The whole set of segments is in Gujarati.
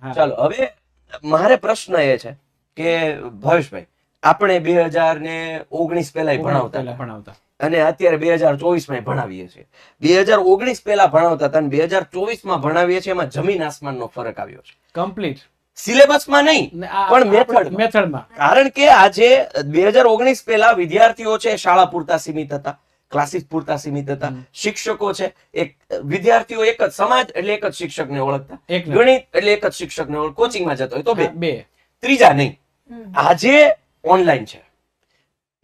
ચાલો હવે મારે પ્રશ્ન એ છે કે ભવેશભાઈ આપણે બે હજાર ને ઓગણીસ પહેલા ભણાવતા અને અત્યારે બે હજાર ચોવીસમાં ભણાવીએ છીએ બે હજાર ઓગણીસ પેલા ભણાવતા હતા અને બે હજાર ચોવીસ માં ભણાવીએ છીએ એમાં જમીન આસમાન નો ફરક આવ્યો છે કમ્પ્લીટ માં નહીં પણ મેથડ મેથડમાં કારણ કે આજે બે હજાર ઓગણીસ પેલા વિદ્યાર્થીઓ છે શાળા પૂરતા સીમિત હતા ક્લાસીસ પૂરતા સીમિત હતા શિક્ષકો છે એક વિદ્યાર્થીઓ એક જ સમાજ એટલે એક જ શિક્ષકને ઓળખતા ગણિત એટલે એક જ શિક્ષકને ઓળખ કોચિંગમાં જતો હોય તો બે ત્રીજા નહીં આજે ઓનલાઈન છે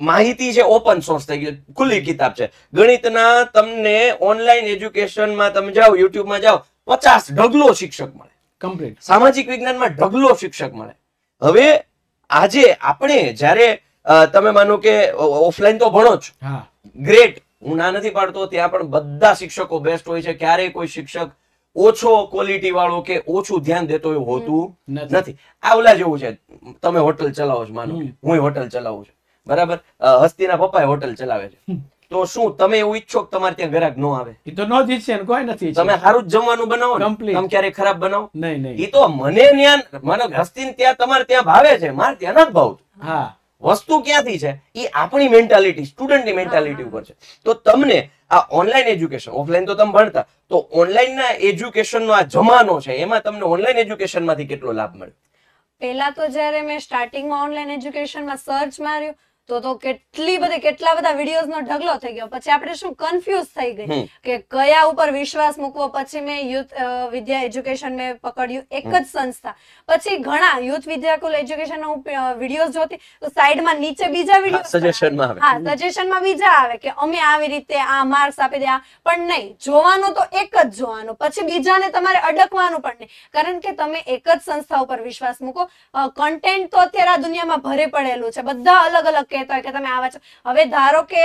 માહિતી છે ઓપન સોર્સ થઈ ગયું ખુલ્લી કિતાબ છે ગણિતના તમને ઓનલાઈન એજ્યુકેશનમાં તમે જાઓ યુટ્યુબમાં જાઓ પચાસ ઢગલો શિક્ષક મળે કમ્પ્લીટ સામાજિક વિજ્ઞાનમાં ઢગલો શિક્ષક મળે હવે આજે આપણે જ્યારે તમે માનો કે ઓફલાઈન તો ભણો જ ગ્રેટ હું ના નથી પાડતો ત્યાં પણ બધા શિક્ષકો બેસ્ટ હોય છે ક્યારેય કોઈ શિક્ષક ઓછો ક્વોલિટી વાળો કે ઓછું ધ્યાન દેતો એવું હોતું નથી આ ઓલા જેવું છે તમે હોટલ ચલાવો છો માનો હું હોટલ ચલાવું છું બરાબર હસ્તીના પપ્પા હોટલ ચલાવે છે તો શું તમે એવું ઈચ્છો કે તમારે ત્યાં ગ્રાહક નો આવે એ તો ન જ ઈચ્છે કોઈ નથી તમે સારું જમવાનું બનાવો કમ્પ્લીટ તમે ક્યારે ખરાબ બનાવો નહીં નહીં એ તો મને જ્ઞાન મને હસ્તી ત્યાં તમારે ત્યાં ભાવે છે મારે ત્યાં નથી ભાવતું હા વસ્તુ ક્યાંથી છે એ આપણી મેન્ટાલિટી સ્ટુડન્ટની મેન્ટાલિટી ઉપર છે તો તમને આ ઓનલાઈન એજ્યુકેશન ઓફલાઈન તો તમે ભણતા તો ઓનલાઈનના એજ્યુકેશનનો આ જમાનો છે એમાં તમને ઓનલાઈન એજ્યુકેશનમાંથી કેટલો લાભ મળ્યો પહેલા તો જ્યારે મેં સ્ટાર્ટિંગમાં ઓનલાઈન એજ્યુકેશનમાં સર્ચ માર્યું તો તો કેટલી બધી કેટલા બધા વિડીયોઝનો ઢગલો થઈ ગયો પછી આપણે શું કન્ફ્યુઝ થઈ ગઈ કે કયા ઉપર વિશ્વાસ મૂકવો પછી મેં યુથ વિદ્યા એજ્યુકેશન મેં પકડ્યું એક જ સંસ્થા પછી ઘણા યુથ વિદ્યાકુલ એજ્યુકેશન હું વિડીયોઝ જોતી તો સાઈડમાં નીચે બીજા વિડીયો સજેશનમાં આવે હા સજેશનમાં બીજા આવે કે અમે આવી રીતે આ માર્ક્સ આપી દે પણ નહીં જોવાનું તો એક જ જોવાનું પછી બીજાને તમારે અડકવાનું પણ નહીં કારણ કે તમે એક જ સંસ્થા ઉપર વિશ્વાસ મૂકો કન્ટેન્ટ તો અત્યારે આ દુનિયામાં ભરે પડેલું છે બધા અલગ અલગ કહેતા હોય કે તમે આવા છો હવે ધારો કે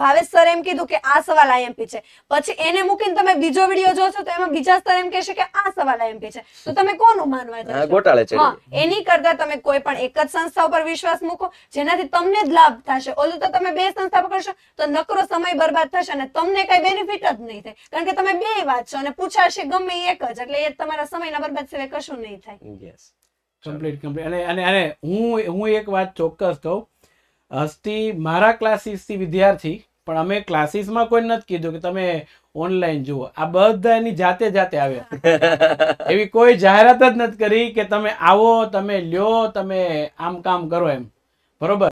ભાવેશ સર એમ કીધું કે આ સવાલ આઈએમપી છે પછી એને મૂકીને તમે બીજો વિડીયો જોશો તો એમાં બીજા સ્તર એમ કહેશે કે આ સવાલ આઈએમપી છે તો તમે કોનું માનવા ગોટાળે છે એની કરતા તમે કોઈ પણ એક જ સંસ્થા ઉપર વિશ્વાસ મૂકો જેનાથી તમને જ લાભ થશે ઓલું તો તમે બે સંસ્થા પકડશો તો નકરો સમય બરબાદ થશે અને તમને કઈ બેનિફિટ જ નહીં થાય કારણ કે તમે બે વાત છો અને પૂછાશે ગમે એક જ એટલે એ તમારા સમયના બરબાદ સિવાય કશું નહીં થાય કમ્પ્લીટ કમ્પ્લીટ અને અને હું હું એક વાત ચોક્કસ કહું હસ્તી મારા ક્લાસીસથી વિદ્યાર્થી પણ અમે ક્લાસીસમાં કોઈ નથી કીધું કે તમે ઓનલાઈન જુઓ આ બધા એની જાતે જાતે આવ્યા એવી કોઈ જાહેરાત જ નથી કરી કે તમે આવો તમે લ્યો તમે આમ કામ કરો એમ બરોબર